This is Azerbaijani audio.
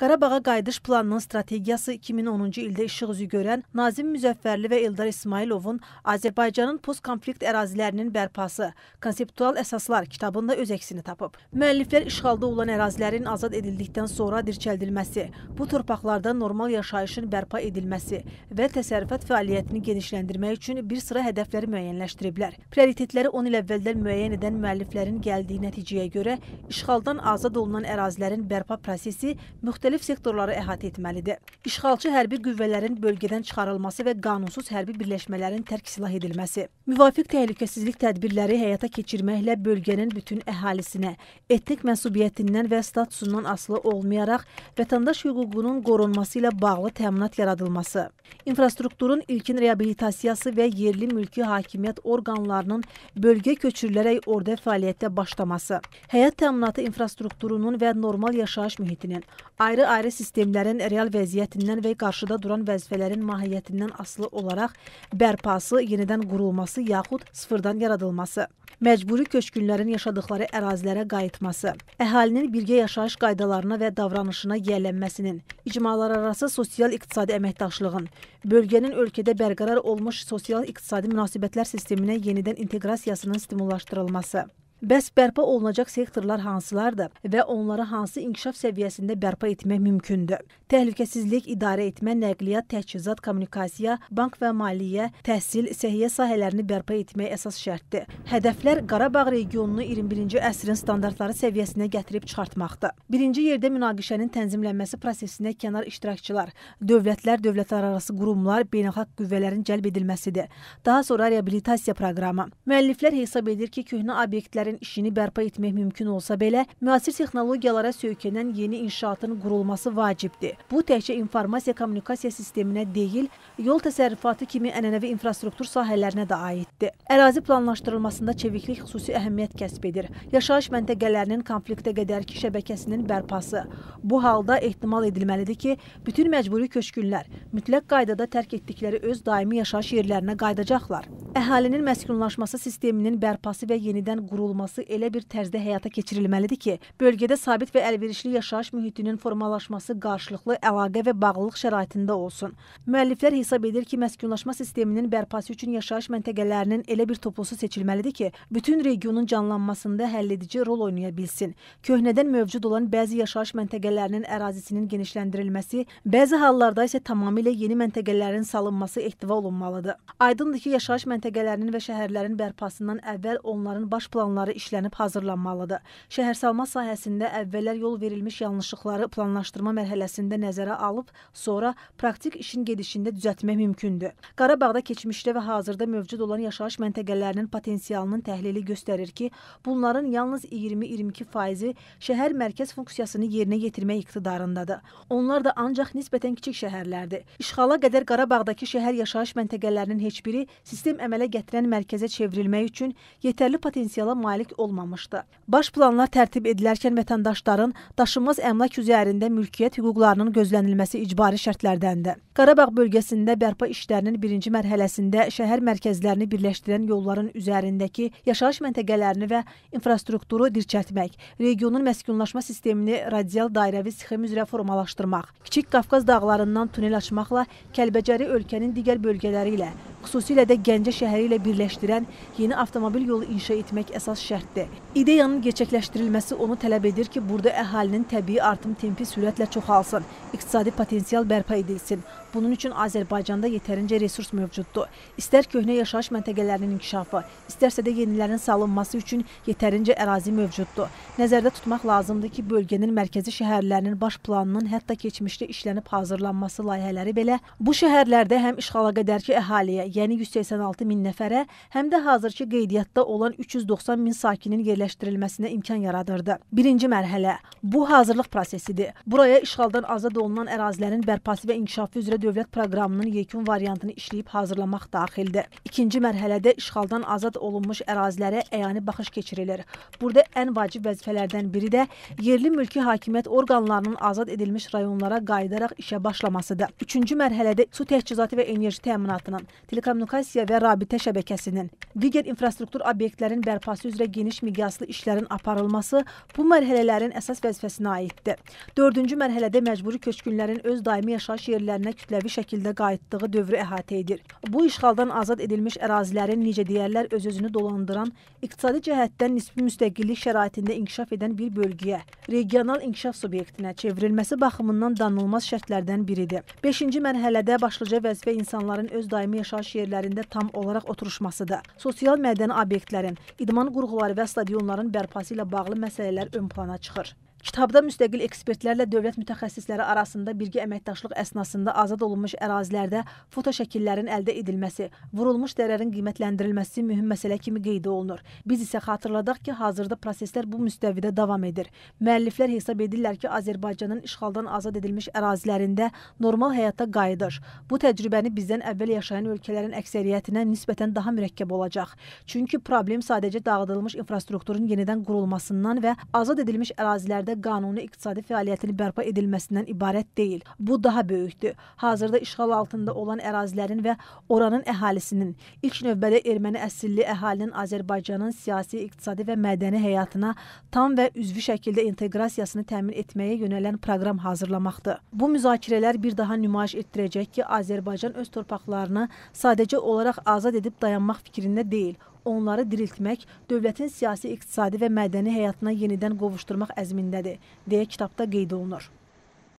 Qarabağa qayıdış planının strategiyası 2010-cu ildə işıq üzü görən Nazim Müzəffərli və Eldar İsmailovun Azərbaycanın postkonflikt ərazilərinin bərpası, konseptual əsaslar kitabında öz əksini tapıb. Müəlliflər işğalda olan ərazilərin azad edildikdən sonra dirçəldilməsi, bu torpaqlarda normal yaşayışın bərpa edilməsi və təsərrüfat fəaliyyətini genişləndirmək üçün bir sıra hədəfləri müəyyənləşdiriblər. Prioritetləri 10 il əvvəldən müəyyən edən müəlliflərin gəldiyi nəticəyə görə işğaldan azad olunan ərazilərin bərpa prosesi müxtəlif müxtəlif sektorları əhatə etməlidir. İşğalçı hərbi qüvvələrin bölgədən çıxarılması və qanunsuz hərbi birləşmələrin tərk silah edilməsi, müvafiq təhlükəsizlik tədbirləri həyata keçirməklə bölgənin bütün əhalisinə etnik mənsubiyyətindən və statusundan asılı olmayaraq vətəndaş hüququnun qorunması ilə bağlı təminat yaradılması, infrastrukturun ilkin reabilitasiyası və yerli mülki hakimiyyət orqanlarının bölgə köçürülərək orada fəaliyyətə başlaması, həyat təminatı infrastrukturunun və normal yaşayış mühitinin ayrı ayrı-ayrı sistemlərin real vəziyyətindən və qarşıda duran vəzifələrin mahiyyətindən asılı olaraq bərpası, yenidən qurulması yaxud sıfırdan yaradılması məcburi köçkünlərin yaşadıkları ərazilərə qayıtması, əhalinin birgə yaşayış qaydalarına və davranışına yiyələnməsinin, icmalararası sosial-iqtisadi əməkdaşlığın, bölgənin ölkədə bərqərar olmuş sosial-iqtisadi münasibətlər sisteminə yenidən inteqrasiyasının stimullaşdırılması, Bəs bərpa olunacaq sektorlar hansılardır və onları hansı inkişaf səviyyəsində bərpa etmək mümkündür? Təhlükəsizlik, idarə etmə, nəqliyyat, təchizat, kommunikasiya, bank və maliyyə, təhsil, səhiyyə sahələrini bərpa etmək əsas şərtdir. Hədəflər Qarabağ regionunu 21-ci əsrin standartları səviyyəsinə gətirib çıxartmaqdır. Birinci yerdə münaqişənin tənzimlənməsi prosesinə kənar iştirakçılar, dövlətlər, dövlətlərarası qurumlar, beynəlxalq qüvvələrin cəlb edilməsidir. Daha sonra reabilitasiya proqramı. Müəlliflər hesab edir ki, köhnə obyektləri sahələrin işini bərpa etmək mümkün olsa belə, müasir texnologiyalara söykənən yeni inşaatın qurulması vacibdir. Bu təkcə informasiya kommunikasiya sisteminə deyil, yol təsərrüfatı kimi ənənəvi infrastruktur sahələrinə də aiddir. Ərazi planlaşdırılmasında çeviklik xüsusi əhəmiyyət kəsb edir. Yaşayış məntəqələrinin konfliktə qədərki şəbəkəsinin bərpası. Bu halda ehtimal edilməlidir ki, bütün məcburi köçkünlər mütləq qaydada tərk etdikləri öz daimi yaşayış yerlərinə qayıdacaqlar. Əhalinin məskunlaşması sisteminin bərpası və yenidən qurulması formalaşdırılması elə bir tərzdə həyata keçirilməlidir ki, bölgədə sabit və əlverişli yaşayış mühitinin formalaşması qarşılıqlı əlaqə və bağlılıq şəraitində olsun. Müəlliflər hesab edir ki, məskunlaşma sisteminin bərpası üçün yaşayış məntəqələrinin elə bir toplusu seçilməlidir ki, bütün regionun canlanmasında həlledici rol oynaya bilsin. Köhnədən mövcud olan bəzi yaşayış məntəqələrinin ərazisinin genişləndirilməsi, bəzi hallarda isə tamamilə yeni məntəqələrin salınması ehtiva olunmalıdır. Aydındır ki, yaşayış məntəqələrinin və şəhərlərin bərpasından əvvəl onların baş planları planları işlənib hazırlanmalıdır. Şəhərsalma sahəsində əvvəllər yol verilmiş yanlışlıqları planlaşdırma mərhələsində nəzərə alıb, sonra praktik işin gedişində düzəltmək mümkündür. Qarabağda keçmişdə və hazırda mövcud olan yaşayış məntəqələrinin potensialının təhlili göstərir ki, bunların yalnız 20-22%-i şəhər mərkəz funksiyasını yerinə yetirmək iqtidarındadır. Onlar da ancaq nisbətən kiçik şəhərlərdir. İşğala qədər Qarabağdakı şəhər yaşayış məntəqələrinin heç biri sistem əmələ gətirən mərkəzə çevrilmək üçün yetərli potensiala malik malik olmamışdı. Baş planlar tərtib edilərkən vətəndaşların daşınmaz əmlak üzərində mülkiyyət hüquqlarının gözlənilməsi icbari şərtlərdəndir. Qarabağ bölgəsində bərpa işlərinin birinci mərhələsində şəhər mərkəzlərini birləşdirən yolların üzərindəki yaşayış məntəqələrini və infrastrukturu dirçəltmək, regionun məskunlaşma sistemini radial dairəvi sxem üzrə formalaşdırmaq, Kiçik Qafqaz dağlarından tunel açmaqla Kəlbəcəri ölkənin digər bölgələri ilə, xüsusilə də Gəncə şəhəri ilə birləşdirən yeni avtomobil yolu inşa etmək əsas əsas şərtdir. İdeyanın gerçəkləşdirilməsi onu tələb edir ki, burada əhalinin təbii artım tempi sürətlə çoxalsın, iqtisadi potensial bərpa edilsin. Bunun üçün Azərbaycanda yetərincə resurs mövcuddur. İstər köhnə yaşayış məntəqələrinin inkişafı, istərsə də yenilərin salınması üçün yetərincə ərazi mövcuddur. Nəzərdə tutmaq lazımdır ki, bölgənin mərkəzi şəhərlərinin baş planının hətta keçmişdə işlənib hazırlanması layihələri belə bu şəhərlərdə həm işğala qədərki əhaliyə, yəni 186 min nəfərə, həm də hazırki qeydiyyatda olan 390 min min sakinin yerləşdirilməsinə imkan yaradırdı. Birinci mərhələ bu hazırlıq prosesidir. Buraya işğaldan azad olunan ərazilərin bərpası və inkişafı üzrə dövlət proqramının yekun variantını işləyib hazırlamaq daxildir. İkinci mərhələdə işğaldan azad olunmuş ərazilərə əyani baxış keçirilir. Burada ən vacib vəzifələrdən biri də yerli mülki hakimiyyət orqanlarının azad edilmiş rayonlara qayıdaraq işə başlamasıdır. Üçüncü mərhələdə su təchizatı və enerji təminatının, telekommunikasiya və rabitə şəbəkəsinin, digər infrastruktur obyektlərin bərpası üzrə üzrə geniş miqyaslı işlərin aparılması bu mərhələlərin əsas vəzifəsinə aiddir. 4-cü mərhələdə məcburi köçkünlərin öz daimi yaşayış yerlərinə kütləvi şəkildə qayıtdığı dövrü əhatə edir. Bu işğaldan azad edilmiş ərazilərin necə deyərlər öz-özünü dolandıran, iqtisadi cəhətdən nisbi müstəqillik şəraitində inkişaf edən bir bölgəyə, regional inkişaf subyektinə çevrilməsi baxımından danılmaz şərtlərdən biridir. 5-ci mərhələdə başlıca vəzifə insanların öz daimi yaşayış yerlərində tam olaraq oturuşmasıdır. Sosial mədəni obyektlərin, idman qurğularının hüququ var və stadionların bərpası ilə bağlı məsələlər ön plana çıxır. Kitabda müstəqil ekspertlərlə dövlət mütəxəssisləri arasında birgə əməkdaşlıq əsnasında azad olunmuş ərazilərdə fotoşəkillərin əldə edilməsi, vurulmuş zərərin qiymətləndirilməsi mühüm məsələ kimi qeyd olunur. Biz isə xatırladaq ki, hazırda proseslər bu müstəvidə davam edir. Müəlliflər hesab edirlər ki, Azərbaycanın işğaldan azad edilmiş ərazilərində normal həyata qayıdış bu təcrübəni bizdən əvvəl yaşayan ölkələrin əksəriyyətinə nisbətən daha mürəkkəb olacaq. Çünki problem sadəcə dağıdılmış infrastrukturun yenidən qurulmasından və azad edilmiş ərazilərdə sadə qanuni iqtisadi fəaliyyətini bərpa edilməsindən ibarət deyil. Bu daha böyükdür. Hazırda işğal altında olan ərazilərin və oranın əhalisinin, ilk növbədə erməni əsilli əhalinin Azərbaycanın siyasi, iqtisadi və mədəni həyatına tam və üzvü şəkildə inteqrasiyasını təmin etməyə yönələn proqram hazırlamaqdır. Bu müzakirələr bir daha nümayiş etdirəcək ki, Azərbaycan öz torpaqlarını sadəcə olaraq azad edib dayanmaq fikrində deyil, onları diriltmək, dövlətin siyasi, iqtisadi və mədəni həyatına yenidən qovuşdurmaq əzmindədir, deyə kitabda qeyd olunur.